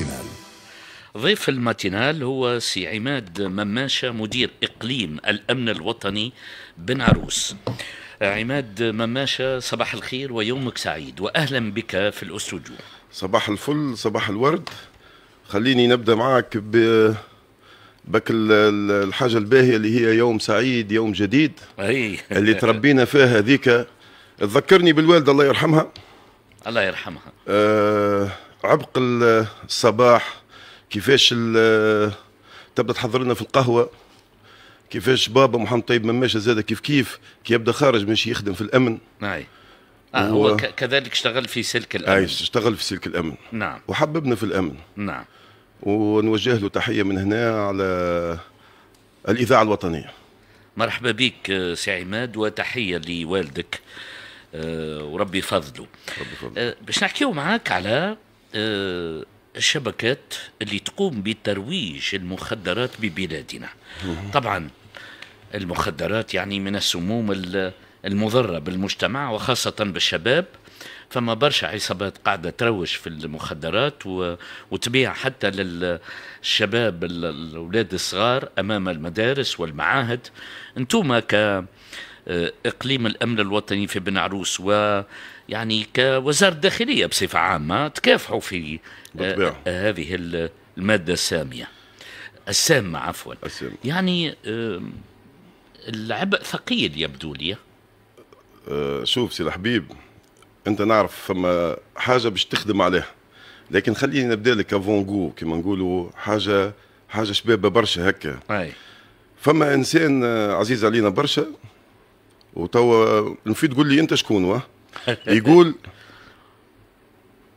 الماتينال ضيف الماتينال هو سي عماد مماشة مدير إقليم الأمن الوطني بن عروس عماد مماشة صباح الخير ويومك سعيد وأهلا بك في الأستوديو صباح الفل صباح الورد خليني نبدأ معك ب بك الحاجة الباهية اللي هي يوم سعيد يوم جديد أي. اللي تربينا فيها هذيك تذكرني بالوالدة الله يرحمها الله يرحمها آه عبق الصباح كيفاش تبدا تحضر لنا في القهوه كيفاش بابا محمد طيب مماشة زاد كيف كيف كي يبدا خارج ماشي يخدم في الامن اي نعم. آه هو, هو كذلك اشتغل في سلك الامن اي اشتغل في سلك الامن نعم وحببنا في الامن نعم ونوجه له تحيه من هنا على الاذاعه الوطنيه مرحبا بك آه، سي عماد وتحيه لوالدك آه، وربي فضله ربي فضله آه، باش نحكيو معاك على الشبكات آه، اللي تقوم بترويج المخدرات ببلادنا طبعا المخدرات يعني من السموم المضرة بالمجتمع وخاصة بالشباب فما برشا عصابات قاعدة تروج في المخدرات وتبيع حتى للشباب الأولاد الصغار أمام المدارس والمعاهد انتوما ك آه، إقليم الأمن الوطني في بن عروس و يعني كوزاره الداخليه بصفه عامه تكافحوا في آه،, آه هذه الماده الساميه السامه عفوا السامة. يعني آه العبء ثقيل يبدو لي آه شوف سي الحبيب انت نعرف فما حاجه باش تخدم عليها لكن خليني نبدا لك افونغو كما نقولوا حاجه حاجه شبابه برشا هكا أي. فما انسان آه، عزيز علينا برشا وتوا المفيد تقول لي انت شكون واه يقول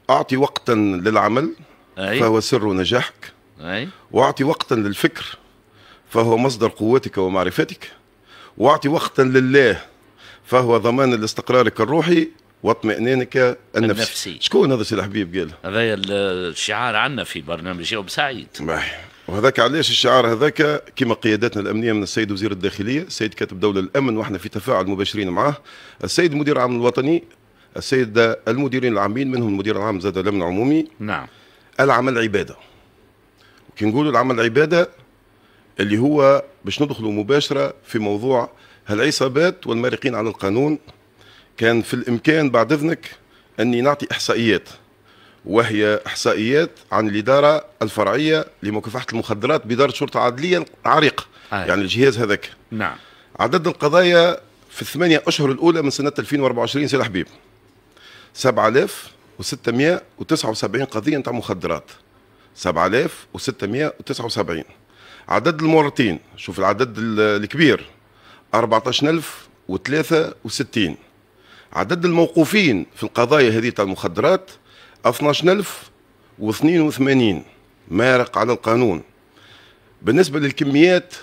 اعطي وقتا للعمل أي. فهو سر نجاحك أي. واعطي وقتا للفكر فهو مصدر قوتك ومعرفتك واعطي وقتا لله فهو ضمان لاستقرارك الروحي واطمئنانك النفسي. النفسي شكون هذا سي الحبيب قال هذا الشعار عندنا في برنامج يوم سعيد وهذاك علاش الشعار هذاك كما قياداتنا الامنيه من السيد وزير الداخليه السيد كاتب دوله الامن واحنا في تفاعل مباشرين معاه السيد مدير العام الوطني السيد المديرين العامين منهم المدير العام زاد الامن العمومي نعم العمل عباده كي نقولوا العمل عباده اللي هو باش ندخلوا مباشره في موضوع هالعصابات والمارقين على القانون كان في الامكان بعد اذنك اني نعطي احصائيات وهي احصائيات عن الاداره الفرعيه لمكافحه المخدرات بدار شرطه عدليه عريقه آه. يعني الجهاز هذاك نعم عدد القضايا في الثمانية أشهر الأولى من سنة 2024 سي الحبيب 7679 قضية نتاع مخدرات 7679 عدد المورطين شوف العدد الكبير 14063 عدد الموقوفين في القضايا هذه تاع المخدرات 12082 مارق على القانون بالنسبة للكميات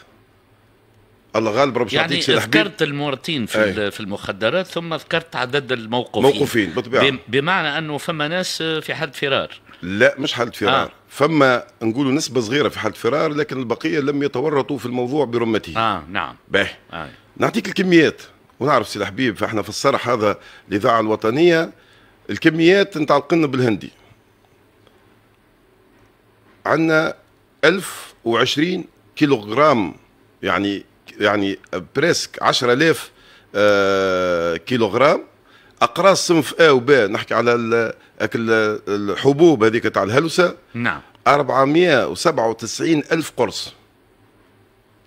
الله غالب ربي يعني ذكرت المورتين في أي. في المخدرات ثم ذكرت عدد الموقوفين موقوفين بطبيعه بمعنى انه فما ناس في حاله فرار لا مش حاله فرار آه. فما نقولوا نسبه صغيره في حاله فرار لكن البقيه لم يتورطوا في الموضوع برمته اه نعم باهي آه. نعطيك الكميات ونعرف سي الحبيب فاحنا في الصرح هذا الاذاعه الوطنيه الكميات نتاع القنب الهندي عندنا 1020 كيلوغرام يعني يعني بريسك 10000 آه، كيلوغرام اقراص صنف ا وب نحكي على الحبوب هذيك تاع الهلوسه نعم 497 الف قرص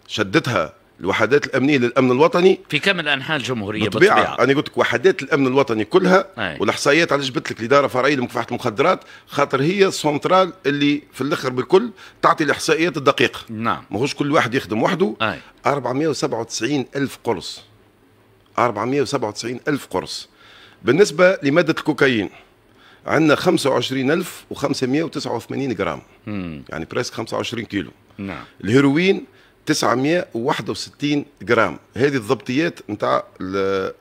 شدتها الوحدات الامنيه للامن الوطني في كامل انحاء الجمهوريه بطبيعة. بالطبيعة. انا قلت لك وحدات الامن الوطني كلها أي. والاحصائيات على جبت لك الاداره الفرعيه لمكافحه المخدرات خاطر هي السنترال اللي في الاخر بالكل تعطي الاحصائيات الدقيقه نعم ماهوش كل واحد يخدم وحده أي. 497 الف قرص 497 الف قرص بالنسبه لماده الكوكايين عندنا 25589 جرام مم. يعني بريسك 25 كيلو نعم الهيروين 961 جرام هذه الضبطيات نتاع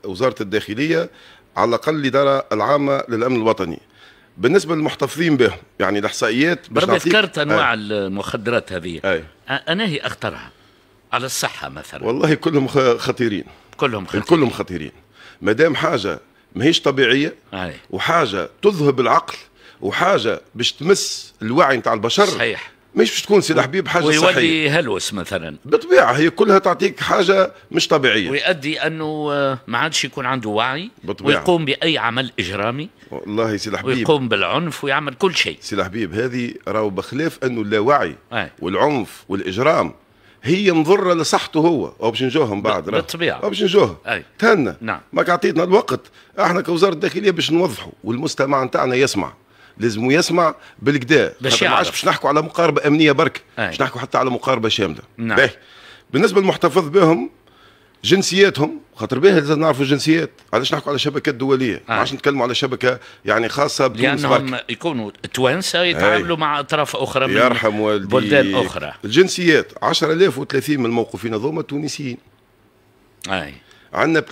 وزاره الداخليه على الاقل الاداره العامه للامن الوطني بالنسبه للمحتفظين به يعني الاحصائيات باش ذكرت انواع آه. المخدرات هذه آه. انا هي اخطرها على الصحه مثلا والله كلهم خطيرين كلهم خطيرين كلهم خطيرين ما دام حاجه ماهيش طبيعيه آه. وحاجه تذهب العقل وحاجه باش تمس الوعي نتاع البشر صحيح مش باش تكون سي الحبيب حاجه ويودي صحيه ويودي هلوس مثلا بالطبيعه هي كلها تعطيك حاجه مش طبيعيه ويؤدي انه آه، ما عادش يكون عنده وعي بطبيعة. ويقوم باي عمل اجرامي والله سي الحبيب ويقوم بالعنف ويعمل كل شيء سي الحبيب هذه راهو بخلاف انه اللاوعي أي. والعنف والاجرام هي مضره لصحته هو او باش من بعد بالطبيعه او باش نجوها تهنى نعم ماك عطيتنا الوقت احنا كوزاره الداخليه باش نوضحوا والمستمع نتاعنا يسمع لازم يسمع بالكدا باش باش نحكوا على مقاربه امنيه برك باش نحكوا حتى على مقاربه شامله نعم. باهي بالنسبه للمحتفظ بهم جنسياتهم خاطر باهي لازم نعرفوا الجنسيات علاش نحكوا على شبكات دوليه آه. علاش نتكلموا على شبكه يعني خاصه بتونس لانهم برك. يكونوا توانسه يتعاملوا مع اطراف اخرى من يرحم والدي بلدان اخرى الجنسيات 10030 من الموقوفين هذوما تونسيين اي عندنا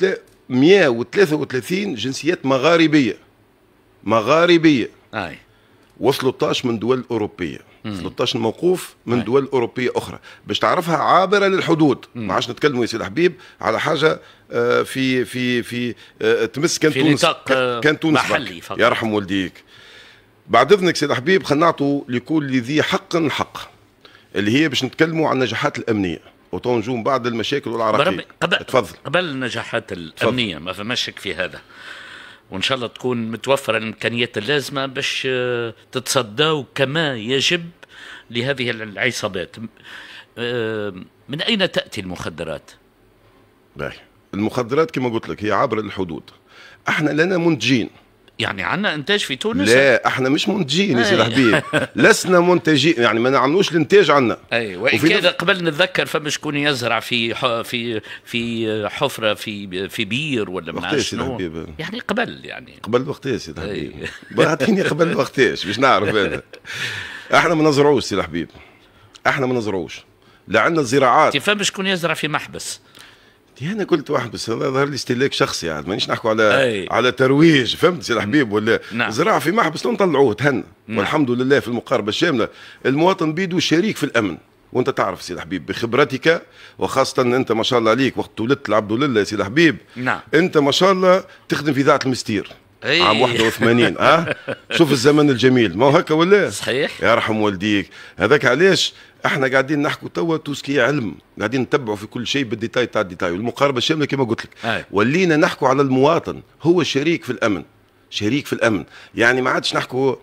133 جنسيات مغاربيه مغاربيه اي و13 من دول اوروبيه 13 موقوف من أي. دول اوروبيه اخرى باش تعرفها عابره للحدود ما عادش نتكلموا يا سي الحبيب على حاجه آه، في في في آه، تمس كان تونس آه، كان تونس محلي فقط يرحم والديك بعد اذنك سي الحبيب خلينا نعطوا لكل ذي حق حق اللي هي باش نتكلموا عن النجاحات الامنيه وتو بعد المشاكل والعراقيل تفضل قبل النجاحات الامنيه ما فماش شك في هذا وان شاء الله تكون متوفره الامكانيات اللازمه باش آه، تتصدوا كما يجب لهذه العصابات آه، من اين تاتي المخدرات المخدرات كما قلت لك هي عبر الحدود احنا لنا منتجين يعني عندنا انتاج في تونس لا احنا مش منتجين يا سي الحبيب لسنا منتجين يعني ما نعملوش الانتاج عندنا اي وان كان قبل نتذكر فما شكون يزرع في في في حفره في في بير ولا ما شنو يعني قبل يعني قبل وقتاش سي الحبيب بعطيني قبل وقتاش باش نعرف انا احنا ما نزرعوش سي الحبيب احنا ما نزرعوش لا عندنا زراعات فما شكون يزرع في محبس دي انا قلت واحد بس هذا ظهر لي استهلاك شخصي يعني مانيش نحكوا على أي. على ترويج فهمت سي الحبيب ولا نعم. زراعه في محبس نطلعوه تهنى نعم. والحمد لله في المقاربه الشامله المواطن بيدو شريك في الامن وانت تعرف سيدي الحبيب بخبرتك وخاصه انت ما شاء الله عليك وقت ولدت العبد لله سيدي الحبيب نعم. انت ما شاء الله تخدم في اذاعه المستير أي. عام 81 اه شوف الزمن الجميل ما هو هكا ولا صحيح يرحم والديك هذاك علاش احنا قاعدين نحكوا توا توسكي علم قاعدين نتبعوا في كل شيء بالديتاي تاع الديتاي والمقاربه الشامله كما قلت لك ولينا نحكوا على المواطن هو شريك في الامن شريك في الامن يعني ما عادش نحكوا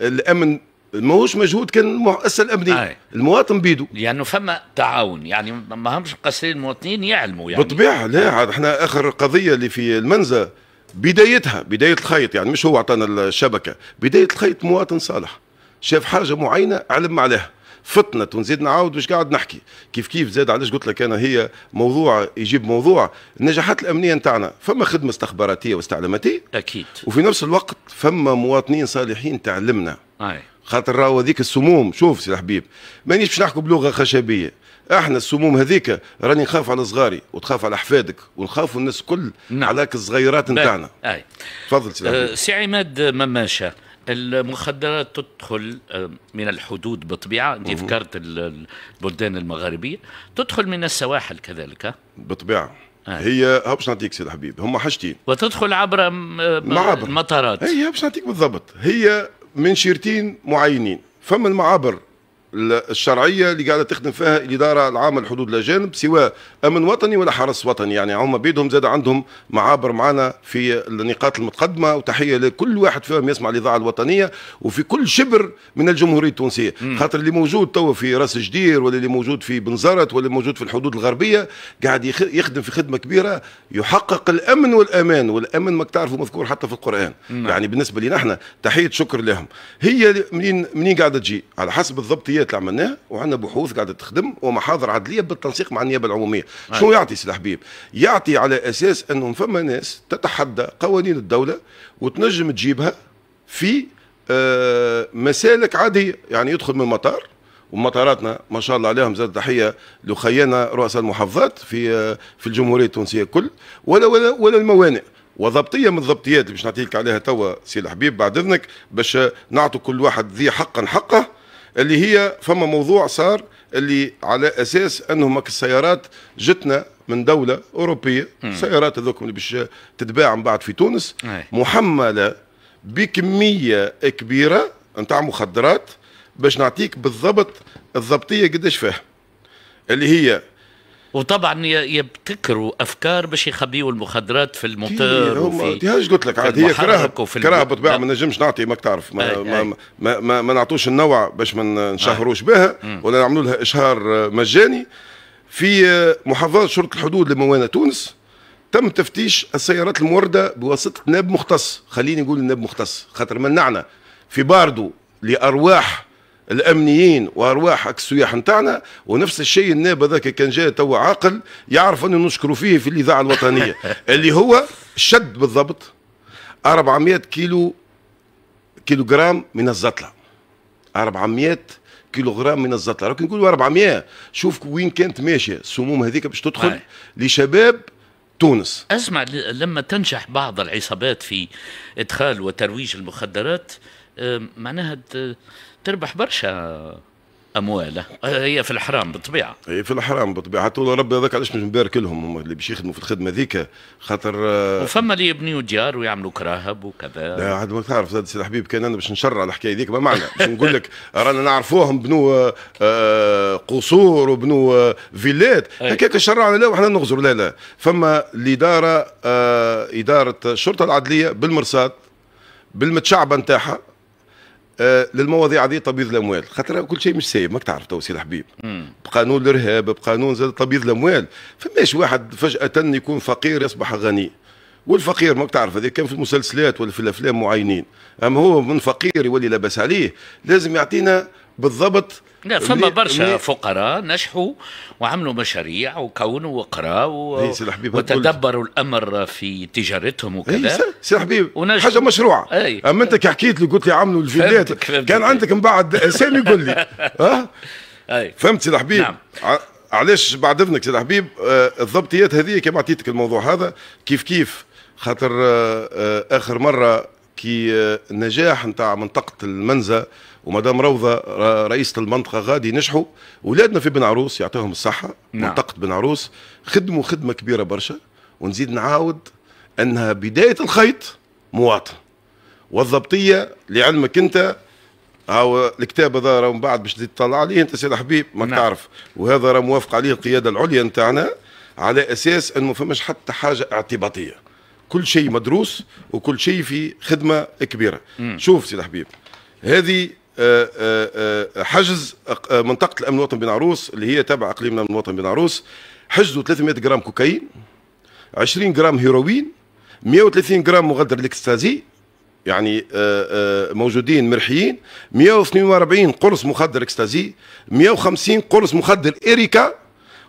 الامن ماهوش مجهود كان المؤسسه الامنيه أي. المواطن بيدو لانه يعني فما تعاون يعني ما همش مقصرين المواطنين يعلموا يعني بالطبيعه لا احنا اخر قضيه اللي في المنزه بدايتها بدايه الخيط يعني مش هو عطانا الشبكه بدايه الخيط مواطن صالح شاف حاجه معينه علم عليها فطنت ونزيد نعاود مش قاعد نحكي كيف كيف زاد علاش قلت لك انا هي موضوع يجيب موضوع النجاحات الامنيه نتاعنا فما خدمه استخباراتيه واستعلاماتيه اكيد وفي نفس الوقت فما مواطنين صالحين تعلمنا اي خاطر راهو هذيك السموم شوف سي الحبيب مانيش باش نحكوا بلغه خشبيه احنا السموم هذيك راني نخاف على صغاري وتخاف على احفادك ونخافوا الناس كل نعم. على الصغيرات نتاعنا اي تفضل سي, أه، سي عماد مماشا المخدرات تدخل آه، من الحدود بطبيعه انت ذكرت البلدان المغاربيه تدخل من السواحل كذلك بطبيعه آه. هي باش نعطيك سيد حبيب هم حاجتين وتدخل عبر المطارات هي باش نعطيك بالضبط هي من شيرتين معينين فما المعابر الشرعيه اللي قاعده تخدم فيها الاداره العامه للحدود الاجانب سواء امن وطني ولا حرس وطني يعني هم بيدهم زاد عندهم معابر معنا في النقاط المتقدمه وتحيه لكل واحد فيهم يسمع الاذاعه الوطنيه وفي كل شبر من الجمهوريه التونسيه خاطر اللي موجود تو في راس جدير ولا اللي موجود في بنزرت ولا موجود في الحدود الغربيه قاعد يخدم في خدمه كبيره يحقق الامن والامان والامن ما تعرفوا مذكور حتى في القران مم. يعني بالنسبه لنا احنا تحيه شكر لهم هي منين منين قاعده تجي على حسب الضبطيات البحثيات اللي عملناها وعندنا بحوث قاعده تخدم ومحاضر عدليه بالتنسيق مع النيابه العموميه أيه. شنو يعطي سي الحبيب يعطي على اساس انه فما ناس تتحدى قوانين الدوله وتنجم تجيبها في آه مسالك عاديه يعني يدخل من مطار ومطاراتنا ما شاء الله عليهم زاد تحيه لخيانا رؤساء المحافظات في آه في الجمهوريه التونسيه كل ولا ولا ولا الموانئ وضبطيه من الضبطيات اللي باش نعطيك عليها توا سي الحبيب بعد اذنك باش نعطوا كل واحد ذي حقا حقه اللي هي فما موضوع صار اللي على اساس انهم السيارات جتنا من دوله اوروبيه السيارات هذوك اللي باش تتباع من بعد في تونس أي. محمله بكميه كبيره نتاع مخدرات باش نعطيك بالضبط الضبطيه قداش فيها اللي هي وطبعا يبتكروا افكار باش يخبيوا المخدرات في الموتور وفي ايش قلت لك عاد هي كراهه كراهه بالطبيعه ما نجمش نعطي ما تعرف ما, ما, ما, ما, ما, ما نعطوش النوع باش ما نشهروش بها ولا نعملوا لها اشهار مجاني في محافظه شرطه الحدود لموانئ تونس تم تفتيش السيارات المورده بواسطه ناب مختص خليني نقول ناب مختص خاطر منعنا في باردو لارواح الامنيين وارواح السياح نتاعنا ونفس الشيء الناب هذاك كان جاي تو عاقل يعرف انه نشكروا فيه في الاذاعه الوطنيه اللي هو شد بالضبط 400 كيلو كيلوغرام من الزطله 400 كيلوغرام من الزطله راك نقولوا 400 شوف وين كانت ماشيه السموم هذيك باش تدخل طيب. لشباب تونس اسمع لما تنجح بعض العصابات في ادخال وترويج المخدرات آه، معناها تربح برشا امواله هي في الحرام بالطبيعه هي في الحرام بالطبيعه حتى ربي هذاك علاش مش مبارك لهم هم اللي باش يخدموا في الخدمه ذيك خاطر آه، وفما اللي يبنيوا ديار ويعملوا كراهب وكذا لا عاد ما تعرف سي الحبيب كان انا باش نشرع الحكايه ذيك ما معنى باش نقول لك رانا نعرفوهم بنوا آه، آه، قصور وبنوا فيلات هكاك شرعنا لا وحنا نغزر لا لا فما الاداره اداره الشرطه العدليه بالمرصاد بالمتشعبه نتاعها آه، للمواضيع هذه تبييض الاموال خاطر كل شيء مش سايب ماك تعرف تو سي حبيب بقانون الارهاب بقانون زاد تبييض الاموال فماش واحد فجاه يكون فقير يصبح غني والفقير ماك تعرف هذا كان في المسلسلات ولا في الافلام معينين اما هو من فقير يولي لاباس عليه لازم يعطينا بالضبط لا فما برشا فقراء نجحوا وعملوا مشاريع وكونوا وقراء و... إيه، وتدبروا الامر في تجارتهم إيه، وكذا سي الحبيب حاجه مشروعه أي. اما انت كي حكيت لي قلت لي عملوا الفيلات كان عندك من بعد اسامي يقول لي ها أي. فهمت سي الحبيب نعم. ع... علاش بعد اذنك سي الحبيب آه الضبطيات هذه كما عطيتك الموضوع هذا كيف كيف خاطر آه آه اخر مره كي آه، نجاح نتاع منطقه المنزه ومدام روضه رئيسه المنطقه غادي نجحوا ولادنا في بن عروس يعطيهم الصحه نعم. منطقه بن عروس خدموا خدمه كبيره برشا ونزيد نعاود انها بدايه الخيط مواطن والضبطيه لعلمك انت هاو الكتاب هذا راه من بعد باش تطلع عليه انت سي حبيب ما نعم. تعرف وهذا راه موافق عليه القياده العليا نتاعنا على اساس انه فماش حتى حاجه اعتباطيه كل شيء مدروس وكل شيء في خدمه كبيره مم. شوف سيد الحبيب هذه آه، آه، آه، حجز منطقه الامن الوطني بن عروس اللي هي تابعة اقليم الامن الوطني بن عروس حجزوا 300 جرام كوكايين 20 جرام هيروين 130 جرام مخدر الاكستازي يعني موجودين مرحيين 142 قرص مخدر اكستازي 150 قرص مخدر اريكا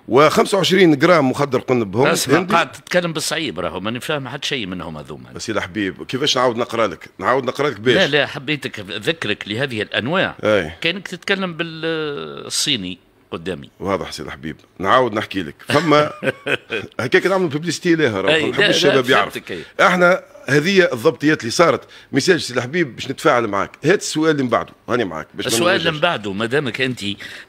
و25 جرام مخدر قنبهم اسمع قاعد تتكلم بالصعيب راهو ماني فاهم حتى شيء منهم هذوما بس يا حبيب كيفاش نعاود نقرا لك؟ نعاود نقرا لك باش لا لا حبيتك ذكرك لهذه الانواع أي. كانك تتكلم بالصيني قدامي واضح سيد حبيب نعاود نحكي لك فما هكاك نعملوا ببليستي لها نحب الشباب يعرف احنا هذه الضبطيات اللي صارت ميساج سي الحبيب باش نتفاعل معاك هات السؤال اللي من بعده هاني معاك باش السؤال اللي من بعده ما دامك انت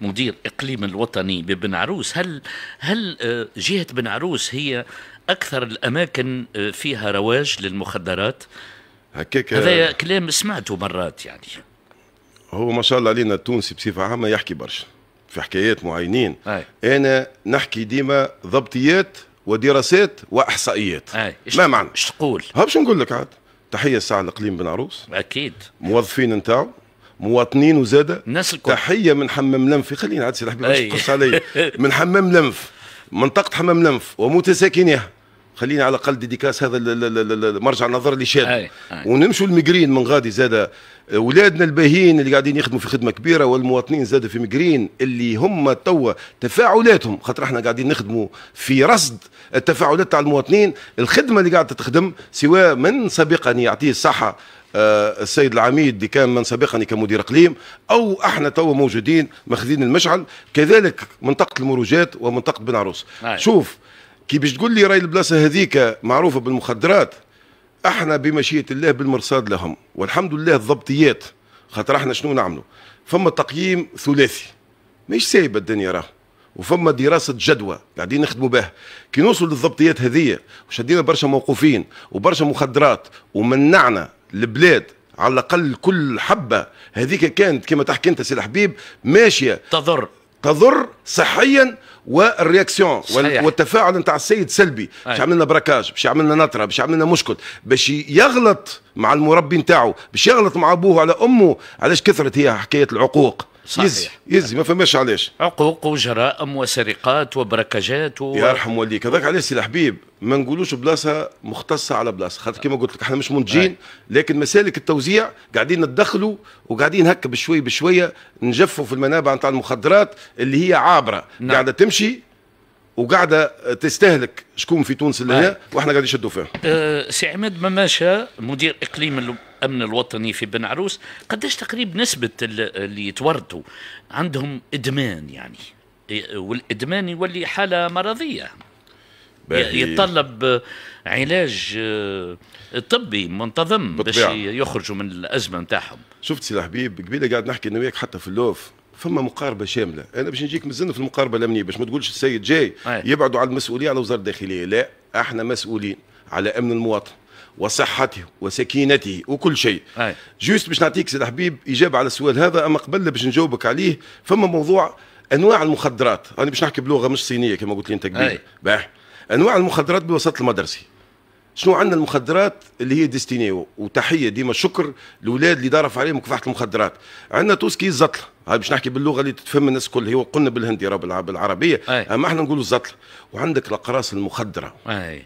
مدير اقليم الوطني ببن عروس هل هل آه، جهه بن عروس هي اكثر الاماكن آه، فيها رواج للمخدرات هكاك هذا آه، كلام سمعته مرات يعني هو ما شاء الله علينا التونسي بصفه عامه يحكي برشا في حكايات معينين أي. انا نحكي ديما ضبطيات ودراسات واحصائيات أي. ما معنى ايش تقول ها باش نقول لك عاد تحيه الساعه الاقليم بن عروس اكيد موظفين نتاعو مواطنين وزاده الناس الكل تحيه من حمام لنف خلينا عاد سي الحبيب تقص علي من حمام لنف منطقه حمام لنف ومتساكنيها خلينا على الاقل ديديكاس هذا مرجع النظر اللي شاد ونمشوا المقرين من غادي زاد اولادنا الباهين اللي قاعدين يخدموا في خدمه كبيره والمواطنين زاد في مقرين اللي هم توا تفاعلاتهم خاطر احنا قاعدين نخدموا في رصد التفاعلات تاع المواطنين الخدمه اللي قاعده تخدم سواء من سابقا يعطيه الصحه آه، السيد العميد اللي كان من سبقني كمدير اقليم او احنا تو موجودين ماخذين المشعل كذلك منطقه المروجات ومنطقه بن عروس شوف كي باش تقول لي راي البلاصه هذيك معروفه بالمخدرات احنا بمشيئه الله بالمرصاد لهم والحمد لله الضبطيات خاطر احنا شنو نعملوا فما تقييم ثلاثي مش سايبه الدنيا راه وفما دراسة جدوى قاعدين نخدموا بها كي نوصل للضبطيات هذية وشدينا برشا موقوفين وبرشا مخدرات ومنعنا البلاد على الأقل كل حبة هذيك كانت كما تحكي أنت سي الحبيب ماشية تضر تضر صحيا والرياكسيون والتفاعل نتاع السيد سلبي باش يعمل لنا براكاج باش يعمل لنا نطره باش يعمل لنا مشكل باش يغلط مع المربي نتاعو باش يغلط مع ابوه على امه علاش كثرت هي حكايه العقوق صحيح يزي يزي ما فماش علاش عقوق وجرائم وسرقات وبركجات و... يرحم والديك هذاك علاش سي الحبيب ما نقولوش بلاصه مختصه على بلاصه خاطر كما قلت لك احنا مش منتجين لكن مسالك التوزيع قاعدين ندخلوا وقاعدين هكا بشوي بشويه نجفوا في المنابع نتاع المخدرات اللي هي عابره نعم. قاعده تمشي وقاعده تستهلك شكون في تونس اللي هي طيب. واحنا قاعدين نشدوا فيها. أه سي عماد مماشا مدير اقليم الامن الوطني في بن عروس قداش تقريب نسبه اللي يتورطوا عندهم ادمان يعني إيه، والادمان يولي حاله مرضيه يتطلب علاج أه، طبي منتظم باش يخرجوا من الازمه نتاعهم شفت سي الحبيب قبيله قاعد نحكي انا وياك حتى في اللوف فما مقاربه شامله انا باش نجيك مزن في المقاربه الامنيه باش ما تقولش السيد جاي يبعدوا على المسؤوليه على وزاره الداخليه لا احنا مسؤولين على امن المواطن وصحته وسكينته وكل شيء أي. جوست باش نعطيك سيد حبيب اجابه على السؤال هذا اما قبل باش نجاوبك عليه فما موضوع انواع المخدرات انا يعني باش نحكي بلغه مش صينيه كما قلت لي انت كبير انواع المخدرات بوسط المدرسي شنو عندنا المخدرات اللي هي ديستينيو وتحيه ديما الشكر لولاد اللي دارف عليهم كفاحه المخدرات عندنا توسكي الزطله هاي باش نحكي باللغه اللي تتفهم الناس الكل هو قلنا بالهندي راه بالعربيه أي. اما احنا نقولوا الزطل وعندك الاقراص المخدره أي.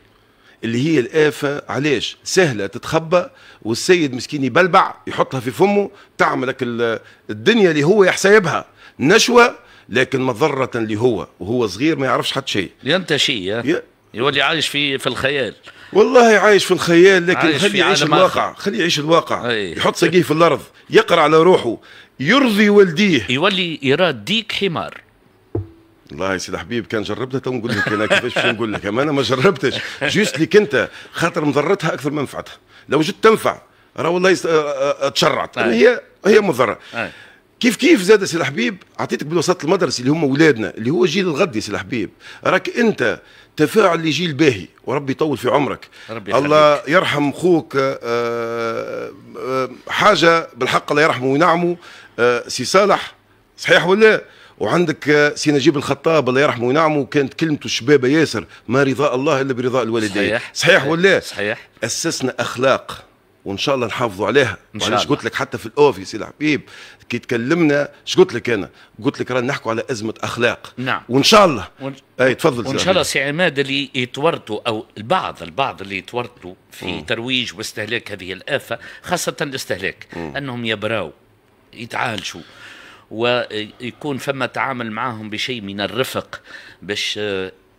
اللي هي الآفة علاش سهلة تتخبى والسيد مسكين يبلبع يحطها في فمه تعملك الدنيا اللي هو يحسيبها نشوة لكن مضرة اللي هو وهو صغير ما يعرفش حتى شيء ينتشي يولي عايش في في الخيال والله عايش في الخيال لكن خليه يعيش الواقع خليه يعيش الواقع أي. يحط ساقيه في الارض يقرا على روحه يرضي والديه يولي يراديك حمار والله يا سيدي حبيب كان جربتها تو نقول لك انا كيفاش باش نقول لك انا ما جربتش جوست ليك انت خاطر مضرتها اكثر من نفعتها لو جت تنفع راه والله تشرعت اتشرعت هي هي مضره كيف كيف زاد سي الحبيب اعطيتك بالوسط المدرسي اللي هم اولادنا اللي هو جيل الغد يا سي الحبيب راك انت تفاعل لجيل باهي وربي يطول في عمرك ربي الله حبيك. يرحم خوك آه، آه، حاجه بالحق الله يرحمه وينعمه آه، سي صالح صحيح ولا وعندك سي نجيب الخطاب الله يرحمه وينعمه كانت كلمته الشبابه ياسر ما رضاء الله الا برضاء الوالدين صحيح, صحيح ولا صحيح اسسنا اخلاق وان شاء الله نحافظوا عليها معلش قلت لك حتى في الاوفي يا الحبيب كي تكلمنا ايش قلت لك انا قلت لك رانا نحكوا على ازمه اخلاق نعم وان شاء الله ون... اي تفضل وان شاء الله سي عماد اللي يتورطوا او البعض البعض اللي يتورطوا في م. ترويج واستهلاك هذه الافه خاصه الاستهلاك م. انهم يبراو يتعالجوا ويكون فما تعامل معاهم بشيء من الرفق باش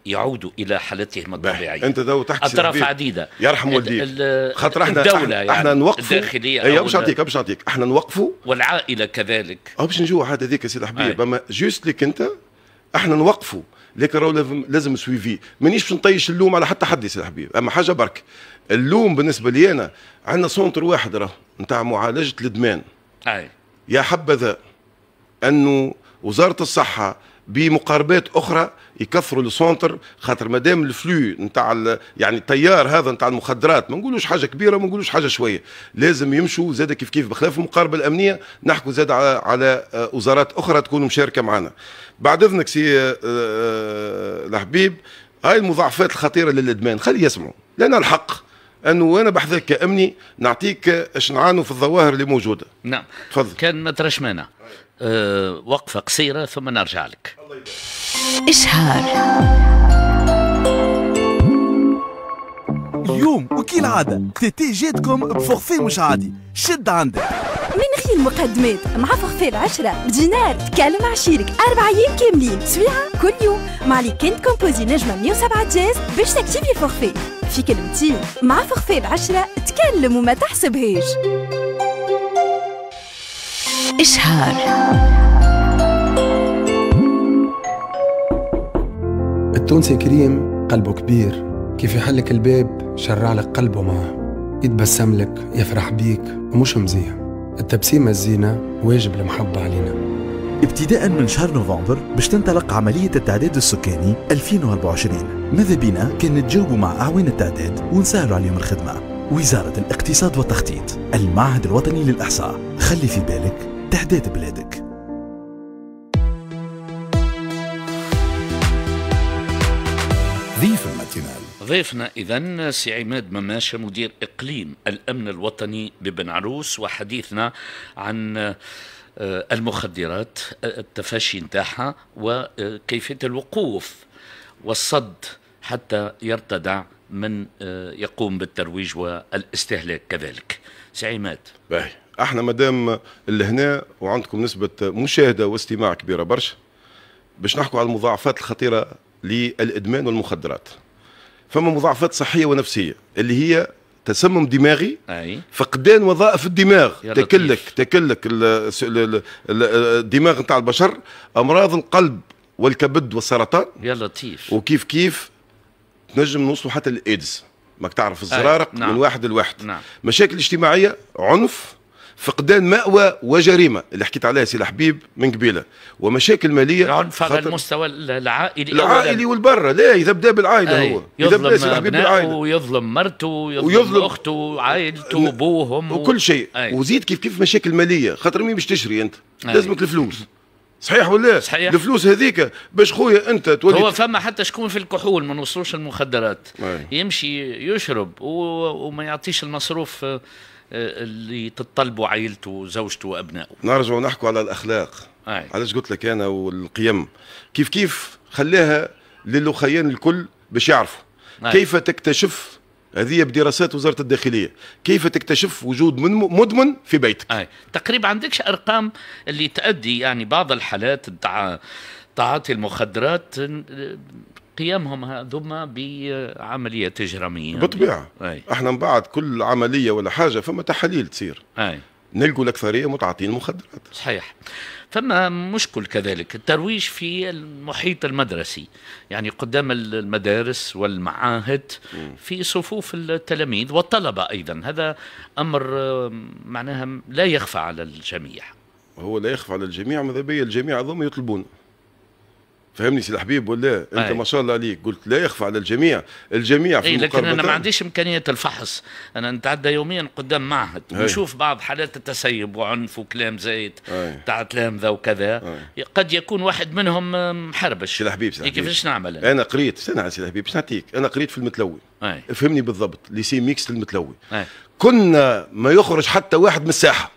يعودوا الى حالتهم الطبيعيه انت دو تحكي اطراف عديده يرحم والديك خاطر احنا الدولة احنا, يعني احنا نوقفوا الداخليه اي باش نعطيك باش نعطيك احنا نوقفوا والعائله كذلك باش نجوا عاد هذيك يا سيدي حبيب اما جوست ليك انت احنا نوقفوا لكن راهو لازم سويفي مانيش باش نطيش اللوم على حتى حد يا سيدي حبيب اما حاجه برك اللوم بالنسبه لي انا عندنا سونتر واحد راه نتاع معالجه الادمان اي يا حبذا انه وزاره الصحه بمقاربات اخرى يكثروا السونتر خاطر مادام الفلو نتاع يعني التيار هذا نتاع المخدرات ما نقولوش حاجه كبيره ما نقولوش حاجه شويه لازم يمشوا زاد كيف كيف بخلاف المقاربه الامنيه نحكوا زاد على, على آه، وزارات اخرى تكون مشاركه معنا بعد اذنك سي آه، آه، الحبيب هاي المضاعفات الخطيره للادمان خلي يسمعوا لان الحق انه انا بحثك كامني نعطيك اش نعانوا في الظواهر اللي موجوده نعم تفضل كان ما ترشمنا أه وقفه قصيره ثم نرجع لك الله يبقى. إشهار اليوم وكالعادة تيتي جاتكم بفورفي مش عادي شد عندك من خلال مقدمات مع فورفي العشرة بدينار تكلم عشيرك أربع أيام كاملين سويعة كل يوم مع لي كنت كومبوزي نجمة 107 جاز باش تكتيفي الفورفي في كلمتين مع فورفي العشرة تكلم وما تحسبهاش إشهار التونسي كريم قلبه كبير كيف يحلك الباب شرع لك قلبه معاه يتبسم لك يفرح بيك ومش مزيه التبسيمة الزينة واجب المحبة علينا ابتداء من شهر نوفمبر باش تنطلق عملية التعداد السكاني 2024 ماذا بينا كان نتجاوبوا مع أعوان التعداد ونسهلوا عليهم الخدمة وزارة الاقتصاد والتخطيط المعهد الوطني للإحصاء خلي في بالك تعداد بلادك ضيفنا إذا سي عماد مماشا مدير إقليم الأمن الوطني ببن عروس وحديثنا عن آه، المخدرات آه، التفشي نتاعها وكيفية الوقوف والصد حتى يرتدع من آه، يقوم بالترويج والاستهلاك كذلك سي عماد باهي احنا مدام اللي هنا وعندكم نسبة مشاهدة واستماع كبيرة برشا باش نحكوا على المضاعفات الخطيرة للإدمان والمخدرات فما مضاعفات صحيه ونفسيه اللي هي تسمم دماغي أي. فقدان وظائف الدماغ تكلك تكلك الدماغ نتاع البشر امراض القلب والكبد والسرطان يا لطيف وكيف كيف تنجم نوصلوا حتى للايدز ماك تعرف الزرارق نعم. من واحد لواحد نعم. مشاكل اجتماعيه عنف فقدان مأوى وجريمة اللي حكيت عليها سي الحبيب من قبيلة ومشاكل مالية العنف على المستوى العائلي العائلي والبرة لا إذا بدأ بالعائلة هو إذا بدأ سي الحبيب بالعائلة ويظلم مرته ويظلم, أخته وعائلته وأبوهم وكل شيء أي. وزيد كيف كيف مشاكل مالية خاطر مين باش تشري أنت أي. لازمك الفلوس صحيح ولا صحيح الفلوس هذيك باش خويا انت تولي هو فما حتى شكون في الكحول ما نوصلوش المخدرات أي. يمشي يشرب و... وما يعطيش المصروف اللي تطلبوا عائلته وزوجته وابنائه نرجع نحكوا على الاخلاق أي. علاش قلت لك انا والقيم كيف كيف خليها للخيان الكل باش يعرفوا كيف تكتشف هذه بدراسات وزاره الداخليه كيف تكتشف وجود مدمن في بيتك أي. تقريبا عندكش ارقام اللي تؤدي يعني بعض الحالات تاع تعاطي المخدرات قيامهم هذوما بعمليه اجراميه بالطبيعه احنا من بعد كل عمليه ولا حاجه فما تحاليل تصير أي. نلقوا الاكثريه متعاطين مخدرات صحيح فما مشكل كذلك الترويج في المحيط المدرسي يعني قدام المدارس والمعاهد في صفوف التلاميذ والطلبه ايضا هذا امر معناها لا يخفى على الجميع هو لا يخفى على الجميع ماذا بيا الجميع هذوما يطلبون فهمني سي الحبيب ولا انت ما شاء الله عليك قلت لا يخفى على الجميع الجميع في أي لكن انا ما عنديش امكانيه الفحص انا نتعدى يوميا قدام معهد ونشوف بعض حالات التسيب وعنف وكلام زايد تاع تلامذه وكذا أي. قد يكون واحد منهم آه، محربش سي الحبيب إيه، كيفاش نعمل انا, قريت سنة سي الحبيب باش نعطيك انا قريت في المتلوي أي. فهمني بالضبط سي ميكس المتلوي أي. كنا ما يخرج حتى واحد من الساحه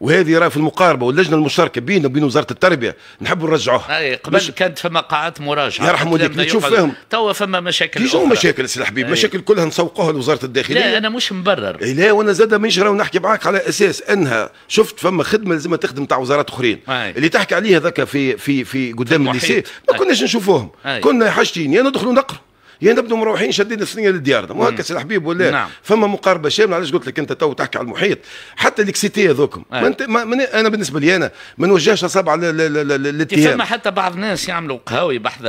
وهذه راه في المقاربه واللجنه المشتركه بين وبين وزاره التربيه نحبوا نرجعوها اي قبل مش... كانت فما قاعات مراجعه يرحم والديك نشوف فيهم توا فما مشاكل ديجا مشاكل سي الحبيب مشاكل كلها نسوقوها لوزاره الداخليه لا انا مش مبرر لا وانا زاد مانيش راه نحكي معاك على اساس انها شفت فما خدمه لازم تخدم تاع وزارات اخرين أي. اللي تحكي عليه هذاك في في في قدام الليسي ما كناش نشوفوهم كنا حاجتين يا ندخلوا نقروا يعني نبدو مروحين شادين مو هكا سي الحبيب ولا نعم. فما مقاربه شامله علاش قلت لك انت تو تحكي على المحيط حتى الاكسيتي هذوكم ما انت ما من انا بالنسبه لي انا ما نوجهش اصابع للاتهام فما حتى بعض الناس يعملوا قهاوي بحث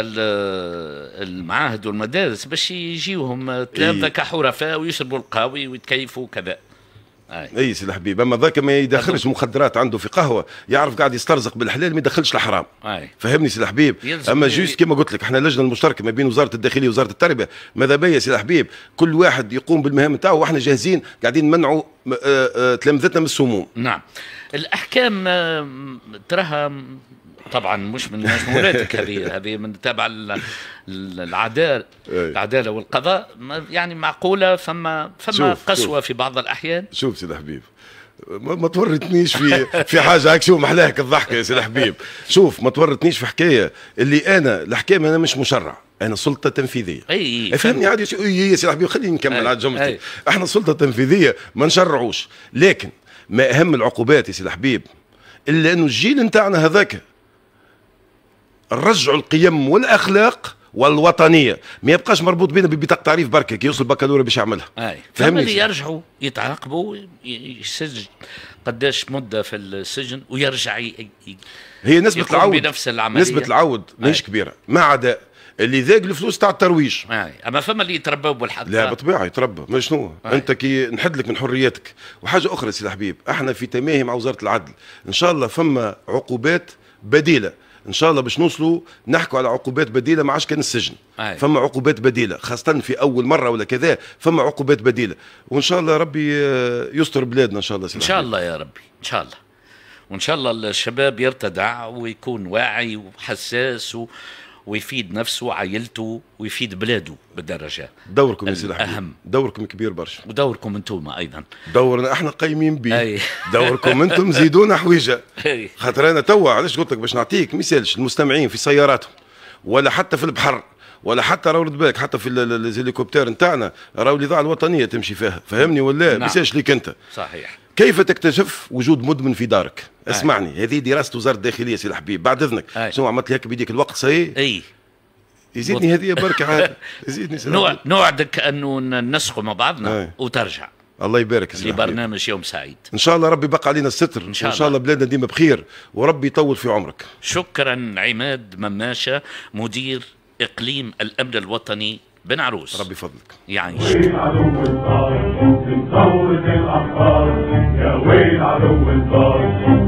المعاهد والمدارس باش يجيوهم ثلاثه كحرفاء ويشربوا القهاوي ويتكيفوا وكذا اي سيدي الحبيب اما ذاك ما يدخلش مخدرات عنده في قهوه يعرف قاعد يسترزق بالحلال ما يدخلش الحرام فهمني سي الحبيب اما جوست كما قلت لك احنا اللجنه المشتركه ما بين وزاره الداخليه ووزاره التربيه ماذا بيا سي الحبيب كل واحد يقوم بالمهام نتاعه واحنا جاهزين قاعدين نمنعوا آه، آه، تلامذتنا من السموم نعم الاحكام آه، تراها طبعا مش من مجموعاتك هذه هذه من تابع العداله العداله والقضاء يعني معقوله فما فما قسوه في بعض الاحيان شوف سيدي الحبيب ما تورطنيش في في حاجه هيك شو محلاك الضحكه يا سيدي الحبيب شوف ما تورطنيش في حكايه اللي انا الحكام انا مش مشرع انا سلطه تنفيذيه اي افهمني عادي يا سيدي حبيب خليني نكمل على جملتي احنا سلطه تنفيذيه ما نشرعوش لكن ما اهم العقوبات يا سيدي الحبيب الا انه الجيل نتاعنا هذاك نرجعوا القيم والاخلاق والوطنيه ما يبقاش مربوط بينا ببطاقه تعريف بركه كي يوصل بكالوريا باش يعملها اي فهمني اللي يرجعوا يتعاقبوا يسجل قداش مده في السجن ويرجع ي... هي نسبه العود بنفس العمليه نسبه العود ماهيش كبيره ما عدا اللي ذاق الفلوس تاع الترويج اي اما فما اللي يتربوا بالحق لا بطبيعه يتربى ما شنو انت كي نحد لك من حرياتك وحاجه اخرى سي الحبيب احنا في تماهي مع وزاره العدل ان شاء الله فما عقوبات بديله ان شاء الله باش نوصلوا نحكوا على عقوبات بديله ما عادش كان السجن أي. فما عقوبات بديله خاصه في اول مره ولا كذا فما عقوبات بديله وان شاء الله ربي آه، يستر بلادنا ان شاء الله سلاحي. ان شاء الله يا ربي ان شاء الله وان شاء الله الشباب يرتدع ويكون واعي وحساس و... ويفيد نفسه وعائلته ويفيد بلاده بالدرجه دوركم يا سيدي دوركم كبير برشا ودوركم انتم ايضا دورنا احنا قايمين به دوركم انتم زيدونا حويجه خاطر انا توا علاش قلت لك باش نعطيك مثال المستمعين في سياراتهم ولا حتى في البحر ولا حتى راهو بالك حتى في الهليكوبتر نتاعنا راهو الاذاعه الوطنيه تمشي فيها فهمني ولا نعم. مساش ليك انت صحيح كيف تكتشف وجود مدمن في دارك؟ أي. اسمعني هذه دراسه وزاره الداخليه سي الحبيب بعد اذنك شنو عملت لك هيك بيديك الوقت صحيح؟ اي يزيدني هذه برك عاد يزيدني نوعدك انه نسقوا مع بعضنا أي. وترجع الله يبارك في برنامج يوم سعيد ان شاء الله ربي بقى علينا الستر ان شاء, إن شاء الله بلادنا ديما بخير وربي يطول في عمرك شكرا عماد مماشة مدير اقليم الامن الوطني بن عروس ربي فضلك يعني We're not going